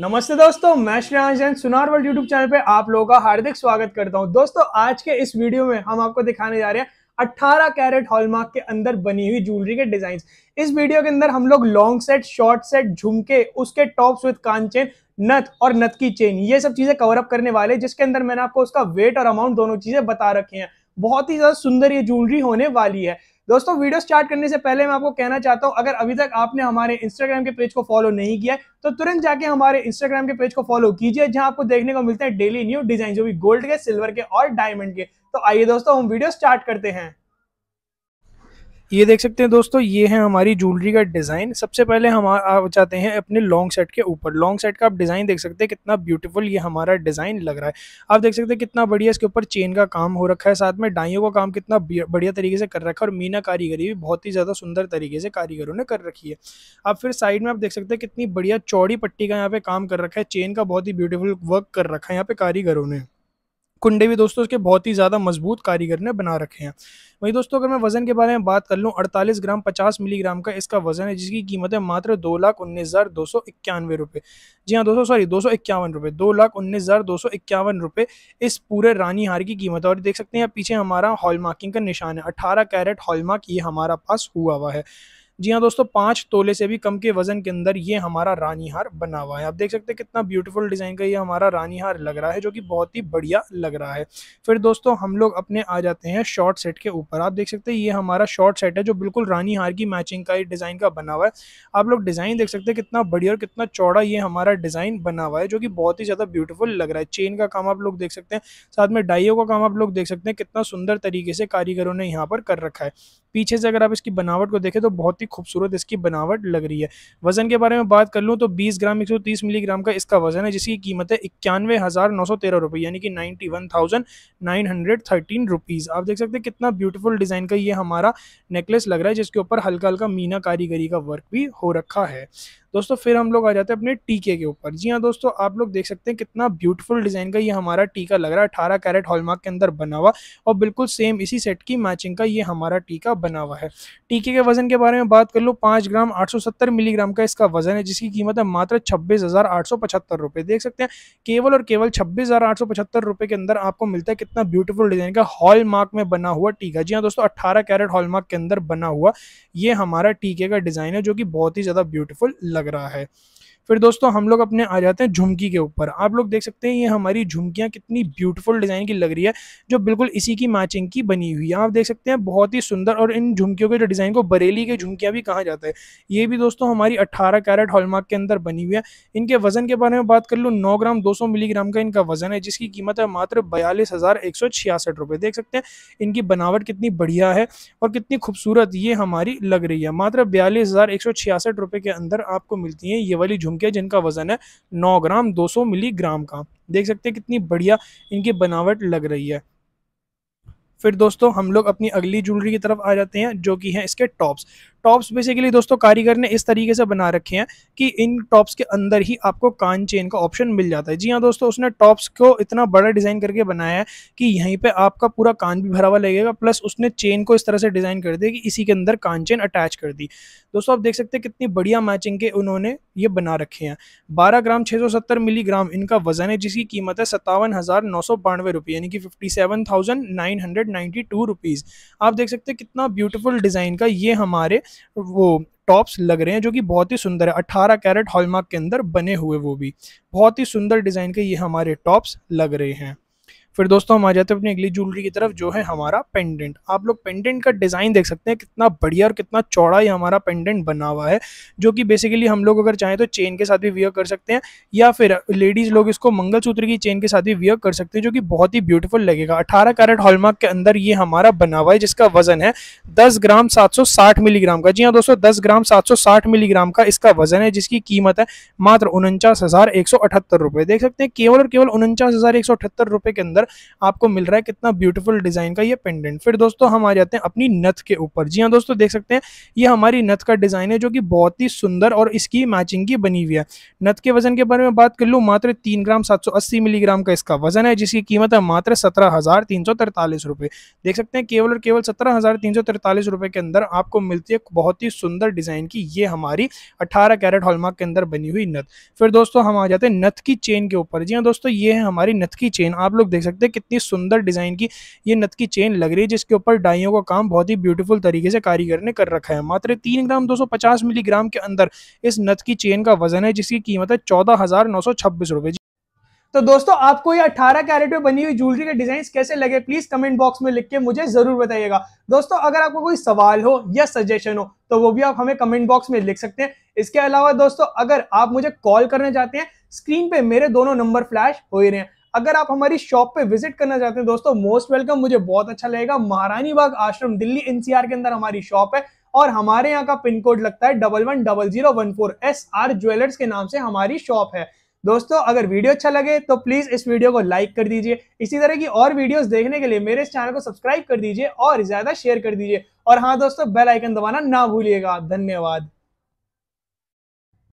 नमस्ते दोस्तों मैं श्रेयांश जैन सुनार वर्ल्ड यूट्यूब चैनल पे आप लोगों का हार्दिक स्वागत करता हूं दोस्तों आज के इस वीडियो में हम आपको दिखाने जा रहे हैं 18 कैरेट हॉलमार्क के अंदर बनी हुई ज्वेलरी के डिजाइन इस वीडियो के अंदर हम लोग लॉन्ग सेट शॉर्ट सेट झुमके उसके टॉप्स विद कान चेन नथ और नथ की चेन ये सब चीजें कवर अप करने वाले जिसके अंदर मैंने आपको उसका वेट और अमाउंट दोनों चीजें बता रखी हैं बहुत ही ज्यादा सुंदर ये ज्वेलरी होने वाली है दोस्तों वीडियो स्टार्ट करने से पहले मैं आपको कहना चाहता हूं अगर अभी तक आपने हमारे इंस्टाग्राम के पेज को फॉलो नहीं किया तो तुरंत जाके हमारे इंस्टाग्राम के पेज को फॉलो कीजिए जहां आपको देखने को मिलते हैं डेली न्यू डिजाइन जो भी गोल्ड के सिल्वर के और डायमंड के तो आइए दोस्तों हम वीडियो स्टार्ट करते हैं ये देख सकते हैं दोस्तों ये है हमारी ज्वेलरी का डिज़ाइन सबसे पहले हम आप चाहते हैं अपने लॉन्ग सेट के ऊपर लॉन्ग सेट का आप डिज़ाइन देख सकते हैं कितना ब्यूटीफुल ये हमारा डिज़ाइन लग रहा है आप देख सकते हैं कितना बढ़िया इसके ऊपर चेन का काम हो रखा है साथ में डाइयों का काम कितना बढ़िया तरीके से कर रखा है और मीना कारीगरी भी बहुत ही ज़्यादा सुंदर तरीके से कारीगरों ने कर रखी है आप फिर साइड में आप देख सकते हैं कितनी बढ़िया चौड़ी पट्टी का यहाँ पे काम कर रखा है चेन का बहुत ही ब्यूटीफुल वर्क कर रखा है यहाँ पे कारीगरों ने कुंडे भी दोस्तों इसके बहुत ही ज़्यादा मजबूत कारीगर ने बना रखे हैं वहीं दोस्तों अगर मैं वजन के बारे में बात कर लूँ अड़तालीस ग्राम पचास मिलीग्राम का इसका वजन है जिसकी कीमत है मात्र दो लाख उन्नीस हज़ार दो सौ इक्यानवे रुपये जी हाँ दोस्तों सॉरी दो सौ इक्यावन रुपये दो लाख उन्नीस हज़ार दो सौ इक्यावन रुपये इस पूरे रानी हार की कीमत है और देख सकते हैं यहाँ पीछे हमारा हॉलमार्किंग का निशान है अठारह कैरेट हॉलमार्क ये हमारा पास हुआ हुआ है जी हाँ दोस्तों पाँच तोले से भी कम के वजन के अंदर ये हमारा रानी हार बना हुआ है आप देख सकते हैं कितना ब्यूटीफुल डिज़ाइन का ये हमारा रानी हार लग रहा है जो कि बहुत ही बढ़िया लग रहा है फिर दोस्तों हम लोग अपने आ जाते हैं शॉर्ट सेट के ऊपर आप देख सकते हैं ये हमारा शॉर्ट सेट है जो बिल्कुल रानी हार की मैचिंग का डिज़ाइन का बना हुआ है आप लोग डिज़ाइन देख सकते हैं कितना बढ़िया और कितना चौड़ा ये हमारा डिज़ाइन बना हुआ है जो कि बहुत ही ज़्यादा ब्यूटीफुल लग रहा है चेन का काम आप लोग देख सकते हैं साथ में डाइयों का काम आप लोग देख सकते हैं कितना सुंदर तरीके से कारीगरों ने यहाँ पर कर रखा है पीछे से अगर आप इसकी बनावट को देखें तो बहुत ही खूबसूरत इसकी बनावट लग रही है वजन के बारे में बात कर लूँ तो बीस ग्राम एक सौ तीस मिलीग्राम का इसका वजन है जिसकी कीमत है इक्यानवे हज़ार नौ सौ तेरह यानी कि ninety one thousand nine hundred thirteen rupees आप देख सकते हैं कितना ब्यूटीफुल डिज़ाइन का ये हमारा नेकलेस लग रहा है जिसके ऊपर हल्का हल्का मीना कारीगरी का वर्क भी हो रखा है दोस्तों फिर हम लोग आ जाते हैं अपने टीके के ऊपर जी हाँ दोस्तों आप लोग देख सकते हैं कितना ब्यूटीफुल डिज़ाइन का ये हमारा टीका लग रहा है अठारह कैरेट हॉलमार्क के अंदर बना हुआ और बिल्कुल सेम इसी सेट की मैचिंग का ये हमारा टीका बना हुआ है टीके के वजन के बारे में बात कर लो पांच ग्राम आठ मिलीग्राम का इसका वजन है जिसकी कीमत है मात्र छब्बीस देख सकते हैं केवल और केवल छब्बीस के अंदर आपको मिलता है कितना ब्यूटीफुल डिज़ाइन का हॉलमार्क में बना हुआ टीका जी हाँ दोस्तों अट्ठारह कैरेट हॉलमार्क के अंदर बना हुआ ये हमारा टीके का डिज़ाइन है जो कि बहुत ही ज़्यादा ब्यूटीफुल लग लग रहा है फिर दोस्तों हम लोग अपने आ जाते हैं झुमकी के ऊपर आप लोग देख सकते हैं ये हमारी झुमकियाँ कितनी ब्यूटीफुल डिज़ाइन की लग रही है जो बिल्कुल इसी की मैचिंग की बनी हुई है आप देख सकते हैं बहुत ही सुंदर और इन झुमकियों के जो डिज़ाइन को बरेली के झुमकियाँ भी कहा जाता है ये भी दोस्तों हमारी अट्ठारह कैरेट हॉलमार्क के अंदर बनी हुई है इनके वजन के बारे में बात कर लूँ नौ ग्राम दो मिलीग्राम का इनका वजन है जिसकी कीमत है मात्र बयालीस हज़ार एक सौ छियासठ देख सकते हैं इनकी बनावट कितनी बढ़िया है और कितनी खूबसूरत ये हमारी लग रही है मात्र बयालीस हज़ार एक सौ छियासठ के अंदर आपको मिलती है ये वाली झुमकी झुमके जिनका वजन है नौ ग्राम दो सौ मिलीग्राम का देख सकते हैं कितनी बढ़िया इनकी बनावट लग रही है फिर दोस्तों हम लोग अपनी अगली ज्वेलरी की तरफ आ जाते हैं जो कि है इसके टॉप्स टॉप्स बेसिकली दोस्तों कारीगर ने इस तरीके से बना रखे हैं कि इन टॉप्स के अंदर ही आपको कान चेन का ऑप्शन मिल जाता है जी हाँ दोस्तों उसने टॉप्स को इतना बड़ा डिज़ाइन करके बनाया है कि यहीं पे आपका पूरा कान भी भरा हुआ लगेगा प्लस उसने चेन को इस तरह से डिज़ाइन कर दिया कि इसी के अंदर कान चेन अटैच कर दी दोस्तों आप देख सकते हैं कितनी बढ़िया मैचिंग के उन्होंने ये बना रखे हैं बारह ग्राम छः मिलीग्राम इनका वजन है जिसकी कीमत है सत्तावन हज़ार नौ सौ बानवे रुपये यानी कि fifty seven thousand nine hundred two rupees आप देख सकते हैं कितना ब्यूटीफुल डिज़ाइन का ये हमारे वो टॉप्स लग रहे हैं जो कि बहुत ही सुंदर है अट्ठारह कैरेट हॉलमार्क के अंदर बने हुए वो भी बहुत ही सुंदर डिज़ाइन के ये हमारे टॉप्स लग रहे हैं फिर दोस्तों हम आ जाते हैं अपनी अगली ज्वेलरी की तरफ जो है हमारा पेंडेंट आप लोग पेंडेंट का डिज़ाइन देख सकते हैं कितना बढ़िया और कितना चौड़ा ही हमारा पेंडेंट बना हुआ है जो कि बेसिकली हम लोग अगर चाहें तो चेन के साथ भी वियर कर सकते हैं या फिर लेडीज़ लोग इसको मंगलसूत्र की चेन के साथ भी वियर कर सकते हैं जो कि बहुत ही ब्यूटीफुल लगेगा अठारह कैरेट हॉलमार्क के अंदर ये हमारा बना हुआ है जिसका वजन है दस ग्राम सात मिलीग्राम का जी हाँ दोस्तों दस ग्राम सात मिलीग्राम का इसका वजन है जिसकी कीमत है मात्र उनचास देख सकते हैं केवल और केवल उनचास के अंदर अंदर आपको मिल रहा है कितना ब्यूटीफुल डिज़ाइन का ये पेंडेंट फिर दोस्तों हम आ जाते हैं अपनी नथ के ऊपर जी हाँ दोस्तों देख सकते हैं ये हमारी नथ का डिज़ाइन है जो कि बहुत ही सुंदर और इसकी मैचिंग की बनी हुई है नथ के वजन के बारे में बात कर लूँ मात्र तीन ग्राम सात मिलीग्राम का इसका वजन है जिसकी कीमत है मात्र सत्रह देख सकते हैं केवल और केवल सत्रह के अंदर आपको मिलती है बहुत ही सुंदर डिज़ाइन की ये हमारी अट्ठारह कैरेट हॉलमार्क के अंदर बनी हुई नथ फिर दोस्तों हम आ जाते हैं नथ की चेन के ऊपर जी हाँ दोस्तों ये है हमारी नथ की चेन आप लोग देख सकते सकते हैं कितनी सुंदर डिज़ाइन की ये नत की चेन लग रही है जिसके ऊपर डाइयों का काम बहुत ही ब्यूटीफुल तरीके से कारीगर ने कर रखा है मात्र तीन ग्राम दो मिलीग्राम के अंदर इस नत की चेन का वजन है जिसकी कीमत है चौदह हज़ार तो दोस्तों आपको ये 18 कैरेट में बनी हुई ज्वेलरी के डिजाइन कैसे लगे प्लीज कमेंट बॉक्स में लिख के मुझे जरूर बताइएगा दोस्तों अगर आपको कोई सवाल हो या सजेशन हो तो वो भी आप हमें कमेंट बॉक्स में लिख सकते हैं इसके अलावा दोस्तों अगर आप मुझे कॉल करना चाहते हैं स्क्रीन पे मेरे दोनों नंबर फ्लैश हो ही रहे हैं अगर आप हमारी शॉप पे विजिट करना चाहते हैं दोस्तों मोस्ट वेलकम मुझे बहुत अच्छा लगेगा महारानी बाग आश्रम दिल्ली एनसीआर के अंदर हमारी शॉप है और हमारे यहाँ का पिन कोड लगता है double one double zero one four S R jewellers के नाम से हमारी शॉप है दोस्तों अगर वीडियो अच्छा लगे तो प्लीज इस वीडियो को लाइक कर दीजिए इसी तरह की और वीडियोस देखने के लिए मेरे इस चैनल को सब्सक्राइब कर दीजिए और ज्यादा शेयर कर दीजिए और हाँ दोस्तों बेल आइकन दबाना ना भूलिएगा धन्यवाद